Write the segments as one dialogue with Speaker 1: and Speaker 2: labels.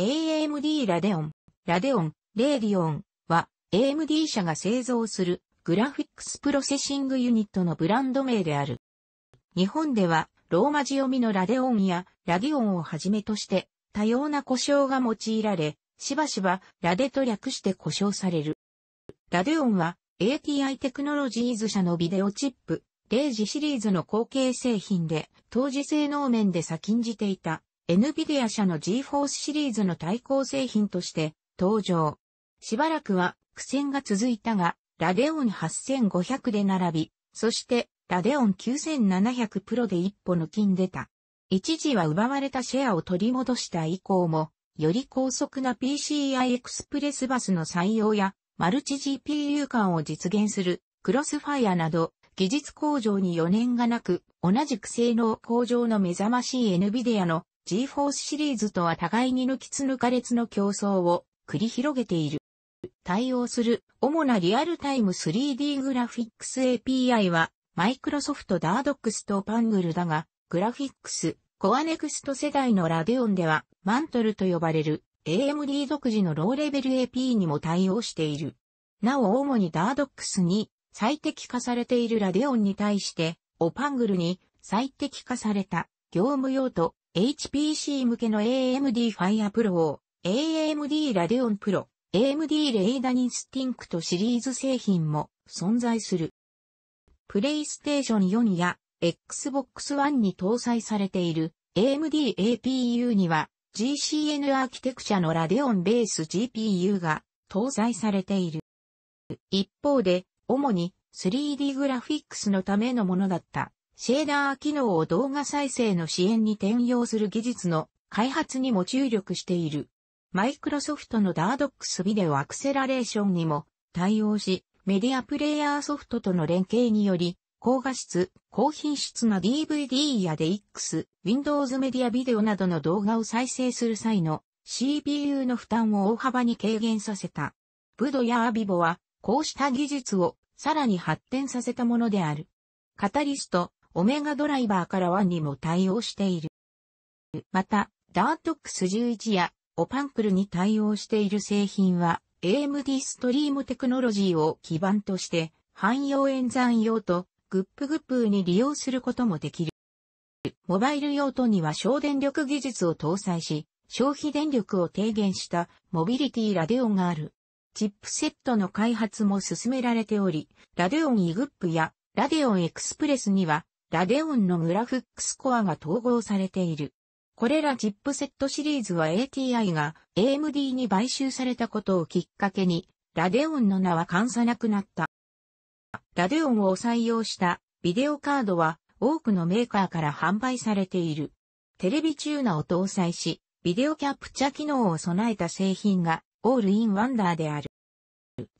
Speaker 1: AMD ラデオン、ラデオン、レーディオンは AMD 社が製造するグラフィックスプロセッシングユニットのブランド名である。日本ではローマ字読みのラデオンやラディオンをはじめとして多様な呼称が用いられ、しばしばラデと略して呼称される。ラデオンは ATI テクノロジーズ社のビデオチップ、0時シリーズの後継製品で、当時性能面で先んじていた NVIDIA 社の GForce シリーズの対抗製品として登場。しばらくは苦戦が続いたが、ラデオン8500で並び、そしてラデオン9700プロで一歩抜きん出た。一時は奪われたシェアを取り戻した以降も、より高速な PCI Express バスの採用や、マルチ GPU 間を実現する、クロスファイアなど、技術向上に余念がなく、同じく性能向上の目覚ましい NVIDIA の G-Force シリーズとは互いに抜きつ抜かれつの競争を繰り広げている。対応する主なリアルタイム 3D グラフィックス API は Microsoft Dardox と Pangle だが、グラフィックス、コアネクスト世代のラデオンでは、マントルと呼ばれる AMD 独自のローレベル AP にも対応している。なお主に Dardox に最適化されているラデオンに対して、オパングルに最適化された業務用途 HPC 向けの AMD Fire Pro を AMD Radeon Pro、AMD レ a ダ i n スティンクとシリーズ製品も存在する。プレイステーション4や Xbox One に搭載されている AMD APU には GCN アーキテクチャのラデオンベース GPU が搭載されている。一方で、主に 3D グラフィックスのためのものだったシェーダー機能を動画再生の支援に転用する技術の開発にも注力している。マイクロソフトの DARDOX ビデオアクセラレーションにも対応し、メディアプレイヤーソフトとの連携により、高画質、高品質な DVD や DX、Windows メディアビデオなどの動画を再生する際の CPU の負担を大幅に軽減させた。ブドやアビボは、こうした技術をさらに発展させたものである。カタリスト、オメガドライバーから1にも対応している。また、ダートックス11やオパンクルに対応している製品は AMD ストリームテクノロジーを基盤として汎用演算用とグップグップに利用することもできる。モバイル用途には省電力技術を搭載し、消費電力を低減したモビリティラデオンがある。チップセットの開発も進められており、ラデオンイグップやラデオンエクスプレスにはラデオンのグラフックスコアが統合されている。これらチップセットシリーズは ATI が AMD に買収されたことをきっかけに、ラデオンの名は関さなくなった。ラデオンを採用したビデオカードは多くのメーカーから販売されている。テレビチューナーを搭載し、ビデオキャプチャ機能を備えた製品がオールインワンダーである。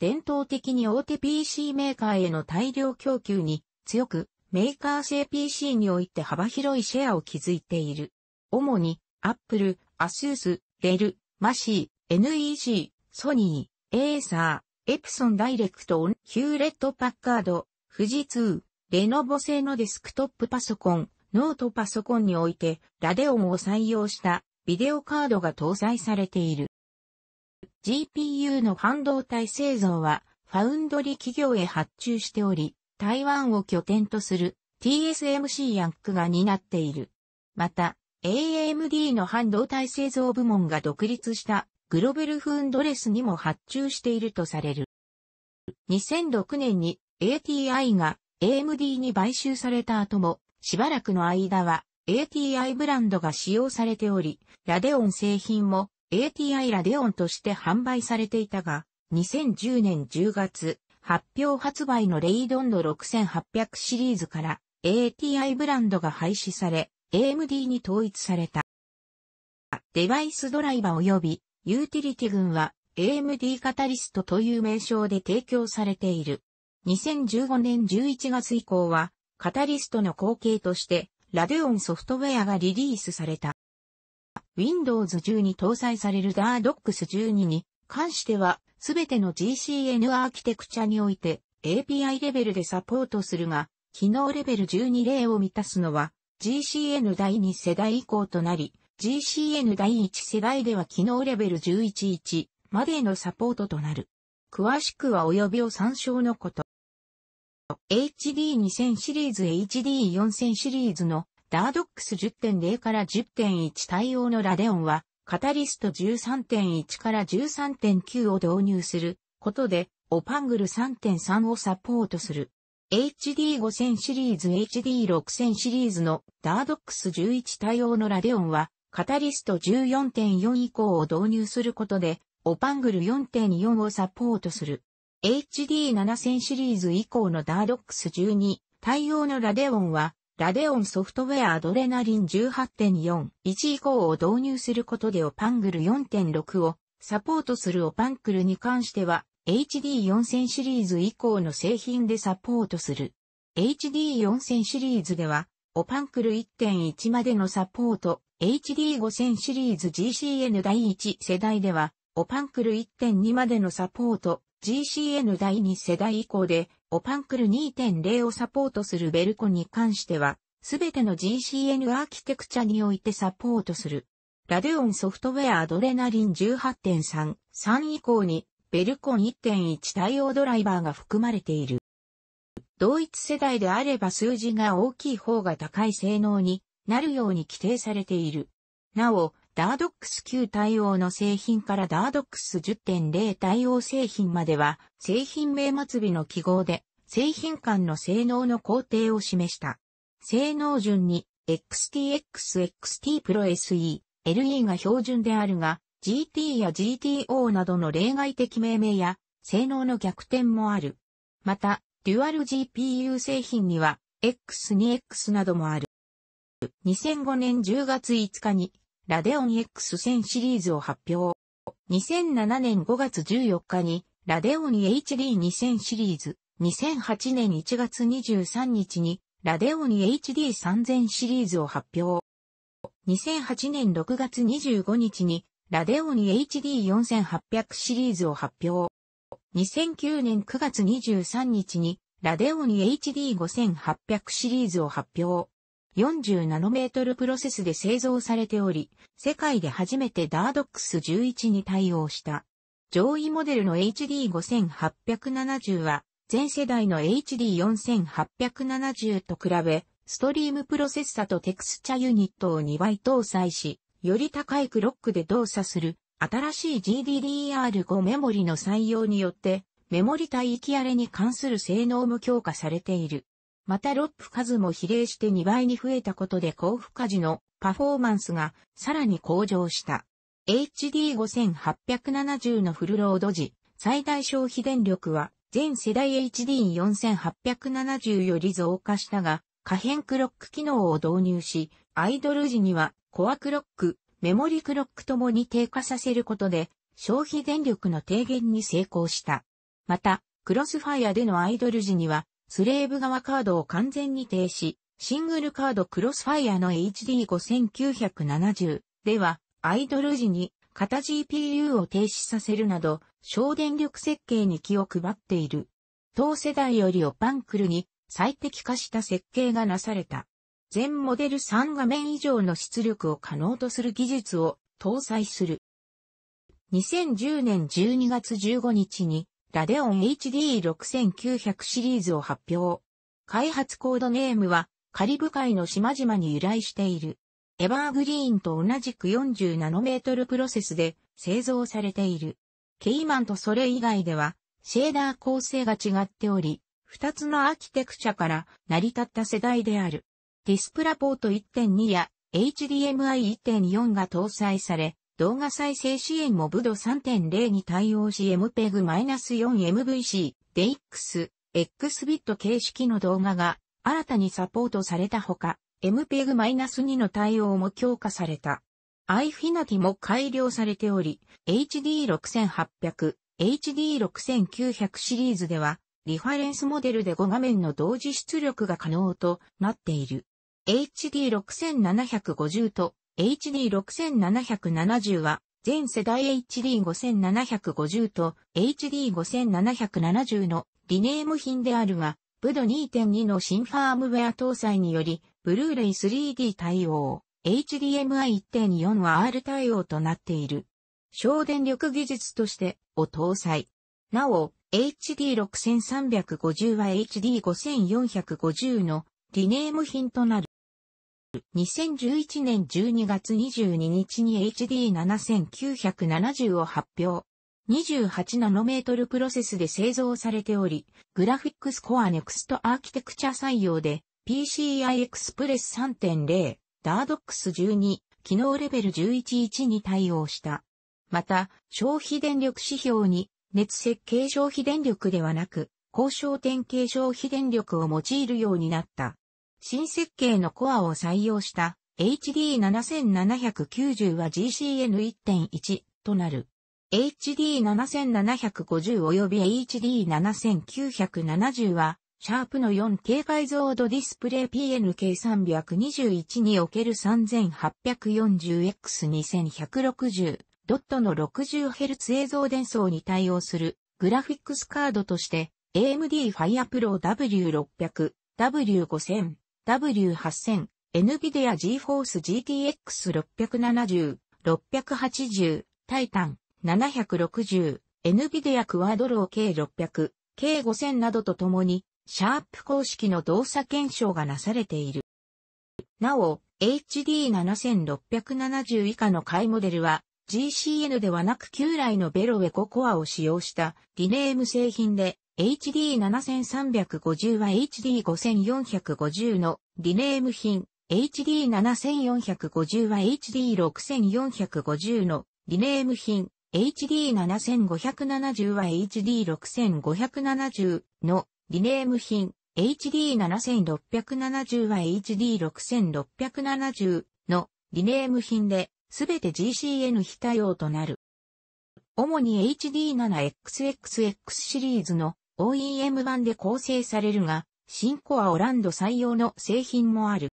Speaker 1: 伝統的に大手 PC メーカーへの大量供給に強くメーカー製 p c において幅広いシェアを築いている。主に、Apple アップ s アス l ス、デル、s シー、NEC、ソニー、エーサー、エプ e ンダイレクトオン、ヒューレッ d パッカード、富士通、レノボ製のデスクトップパソコン、ノートパソコンにおいて、ラデオンを採用したビデオカードが搭載されている。GPU の半導体製造は、ファウンドリ企業へ発注しており、台湾を拠点とする TSMC ヤンクが担っている。また、AMD の半導体製造部門が独立したグロベルフンドレスにも発注しているとされる。2006年に ATI が AMD に買収された後も、しばらくの間は ATI ブランドが使用されており、ラデオン製品も ATI ラデオンとして販売されていたが、2010年10月、発表発売のレイドンド6800シリーズから ATI ブランドが廃止され、AMD に統一された。デバイスドライバ及びユーティリティ群は AMD カタリストという名称で提供されている。2015年11月以降は、カタリストの後継として、ラデオンソフトウェアがリリースされた。Windows 10に搭載される DARDOX12 に関しては、すべての GCN アーキテクチャにおいて API レベルでサポートするが、機能レベル12例を満たすのは GCN 第2世代以降となり、GCN 第1世代では機能レベル11.1までのサポートとなる。詳しくは及びを参照のこと。HD2000 シリーズ HD4000 シリーズの DARDOX 10.0から10.1対応のラデオンはカタリスト13.1から13.9を導入することで、オパングル3.3をサポートする。HD5000 シリーズ HD6000 シリーズのダードックス11対応のラデオンは、カタリスト14.4以降を導入することで、オパングル4.4をサポートする。HD7000 シリーズ以降のダードックス12対応のラデオンは、ラデオンソフトウェアアドレナリン18.4、1以降を導入することでオパングル4.6をサポートするオパンクルに関しては、HD4000 シリーズ以降の製品でサポートする。HD4000 シリーズでは、オパンクル1.1までのサポート、HD5000 シリーズ GCN 第1世代では、オパンクル1.2までのサポート、GCN 第2世代以降で、オパンクル2.0をサポートするベルコに関しては、すべての GCN アーキテクチャにおいてサポートする。ラデオンソフトウェアアドレナリン18.3、3以降に、ベルコン1.1対応ドライバーが含まれている。同一世代であれば数字が大きい方が高い性能になるように規定されている。なお、ダードックス9対応の製品からダードックス10.0対応製品までは、製品名末尾の記号で、製品間の性能の工程を示した。性能順に、XTX、XT Pro SE、LE が標準であるが、GT や GTO などの例外的命名や、性能の逆転もある。また、デュアル GPU 製品には、X2X などもある。2005年10月5日に、ラデオン X1000 シリーズを発表。2007年5月14日に、ラデオン HD2000 シリーズ、2008年1月23日に、ラデオン HD3000 シリーズを発表。2008年6月25日に、ラデオン HD4800 シリーズを発表。2009年9月23日に、ラデオン HD5800 シリーズを発表。40ナノメートルプロセスで製造されており、世界で初めてダードックス1 1に対応した。上位モデルの HD5870 は、全世代の HD4870 と比べ、ストリームプロセッサとテクスチャユニットを2倍搭載し、より高いクロックで動作する新しい GDDR5 メモリの採用によって、メモリ帯域荒れに関する性能も強化されている。またロップ数も比例して2倍に増えたことで交付家事のパフォーマンスがさらに向上した。HD5870 のフルロード時、最大消費電力は全世代 HD4870 より増加したが、可変クロック機能を導入し、アイドル時にはコアクロック、メモリクロックともに低下させることで、消費電力の低減に成功した。また、クロスファイアでのアイドル時には、スレーブ側カードを完全に停止、シングルカードクロスファイアの HD5970 では、アイドル時に型 GPU を停止させるなど、省電力設計に気を配っている。当世代よりオパンクルに最適化した設計がなされた。全モデル3画面以上の出力を可能とする技術を搭載する。2010年12月15日にラデオン HD6900 シリーズを発表。開発コードネームはカリブ海の島々に由来している。エバーグリーンと同じく40ナノメートルプロセスで製造されている。ケイマンとそれ以外ではシェーダー構成が違っており、二つのアーキテクチャから成り立った世代である。ディスプラポート1.2や HDMI1.4 が搭載され、動画再生支援もブド3.0に対応し MPEG-4MVC、DX、XBit 形式の動画が新たにサポートされたほか、MPEG-2 の対応も強化された。iFinity も改良されており、HD6800、HD6900 シリーズでは、リファレンスモデルで5画面の同時出力が可能となっている。HD6750 と HD6770 は、全世代 HD5750 と HD5770 のリネーム品であるが、ブド2.2の新ファームウェア搭載により、ブルーレイ 3D 対応、HDMI 1.4は R 対応となっている。省電力技術として、を搭載。なお、HD6350 は HD5450 のリネーム品となる。2011年12月22日に HD7970 を発表。28ナノメートルプロセスで製造されており、グラフィックスコアネクストアーキテクチャ採用で PCI Express 3.0、DARDOX 12、機能レベル11.1に対応した。また、消費電力指標に熱設計消費電力ではなく、交渉点計消費電力を用いるようになった。新設計のコアを採用した HD7790 は GCN1.1 となる。HD7750 及び HD7970 は、シャープの 4K 解像度ディスプレイ PNK321 における 3840X2160 ドットの 60Hz 映像伝送に対応するグラフィックスカードとして AMD Fire Pro W600、W5000、W8000、NVIDIA GeForce GTX670、680、タイタン760、NVIDIA クワドロー K600、K5000 などとともに、シャープ公式の動作検証がなされている。なお、HD7670 以下の買いモデルは、GCN ではなく旧来のベロウェコアを使用したリネーム製品で、HD7350 は HD5450 のリネーム品、HD7450 は HD6450 のリネーム品、HD7570 は HD6570 のリネーム品、HD7670 は HD6670 のリネーム品で、すべて GCN 非対応となる。主に HD7XXX シリーズの OEM 版で構成されるが、新コアオランド採用の製品もある。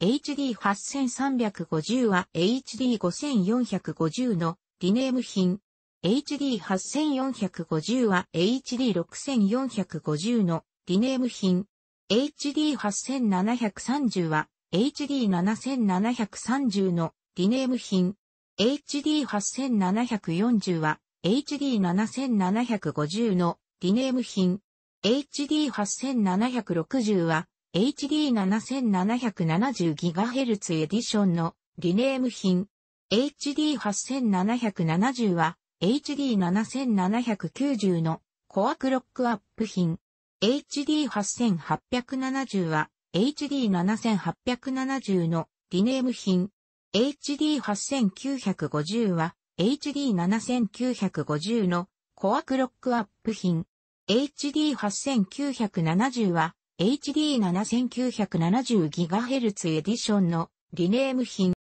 Speaker 1: HD8350 は HD5450 のリネーム品。HD8450 は HD6450 のリネーム品。HD8730 は HD7730 のリネーム品。HD8740 は HD7750 のリネーム品。HD8760 は HD7770GHz エディションのリネーム品。HD8770 は HD7790 のコアクロックアップ品。HD8870 は HD7870 のリネーム品。HD8950 は HD7950 のコアクロックアップ品。HD8970 は HD7970GHz エディションのリネーム品。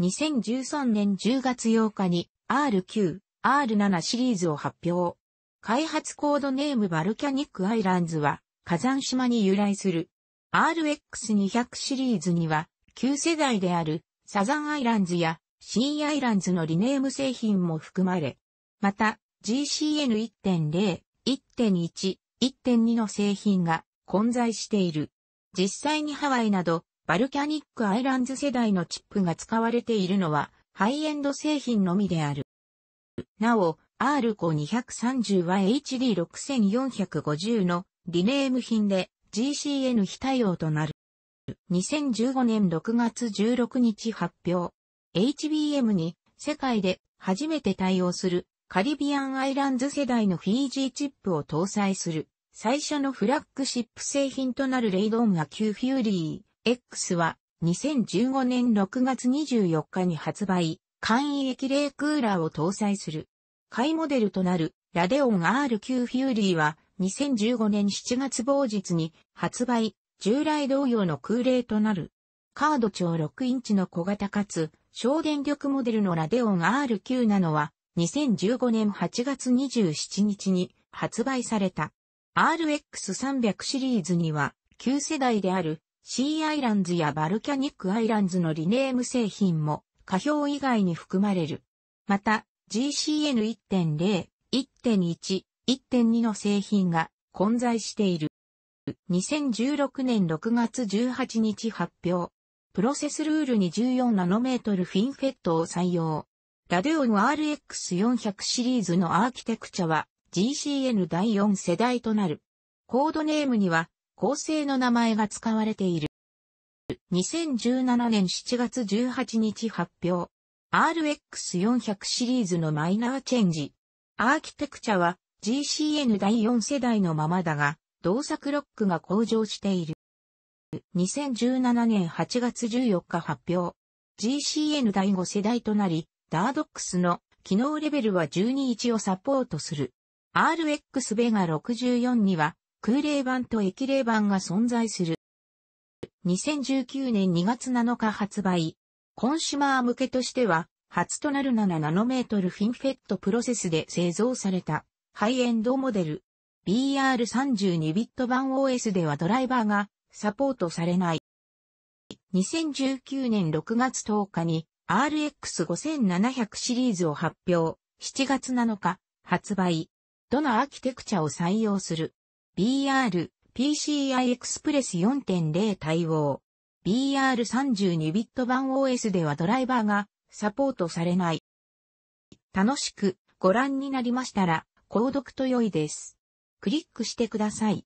Speaker 1: 2013年10月8日に R9、R7 シリーズを発表。開発コードネームバルキャニックアイランズは火山島に由来する。RX200 シリーズには旧世代であるサザンアイランズやシーアイランズのリネーム製品も含まれ、また GCN1.0、1.1、1.2の製品が混在している。実際にハワイなど、バルキャニックアイランズ世代のチップが使われているのは、ハイエンド製品のみである。なお、R5230 は HD6450 のリネーム品で GCN 非対応となる。2015年6月16日発表。HBM に世界で初めて対応するカリビアンアイランズ世代のフィージーチップを搭載する最初のフラッグシップ製品となるレイドンア Q フューリー X は2015年6月24日に発売、簡易液冷クーラーを搭載する。買いモデルとなるラデオン RQ フューリーは2015年7月某日に発売、従来同様の空冷となる。カード長6インチの小型かつ省電力モデルのラデオン RQ なのは2015年8月27日に発売された。RX300 シリーズには、旧世代である C アイランズやバルキャニックアイランズのリネーム製品も、下表以外に含まれる。また、GCN1.0、1.1、1.2の製品が混在している。2016年6月18日発表。プロセスルールに14ナノメートルフィンフェットを採用。ラデオン RX400 シリーズのアーキテクチャは GCN 第4世代となる。コードネームには構成の名前が使われている。2017年7月18日発表。RX400 シリーズのマイナーチェンジ。アーキテクチャは GCN 第4世代のままだが、動作ロックが向上している。2017年8月14日発表。GCN 第5世代となり、ダードックスの機能レベルは12.1をサポートする。RX ベガ64には空冷版と液冷版が存在する。2019年2月7日発売。コンシュマー向けとしては、初となる7ナノメートルフィンフェットプロセスで製造されたハイエンドモデル。BR32 ビット版 OS ではドライバーがサポートされない。2019年6月10日に RX5700 シリーズを発表、7月7日、発売。どのアーキテクチャを採用する ?BR、PCI Express 4.0対応。BR32 ビット版 OS ではドライバーがサポートされない。楽しくご覧になりましたら、購読と良いです。クリックしてください。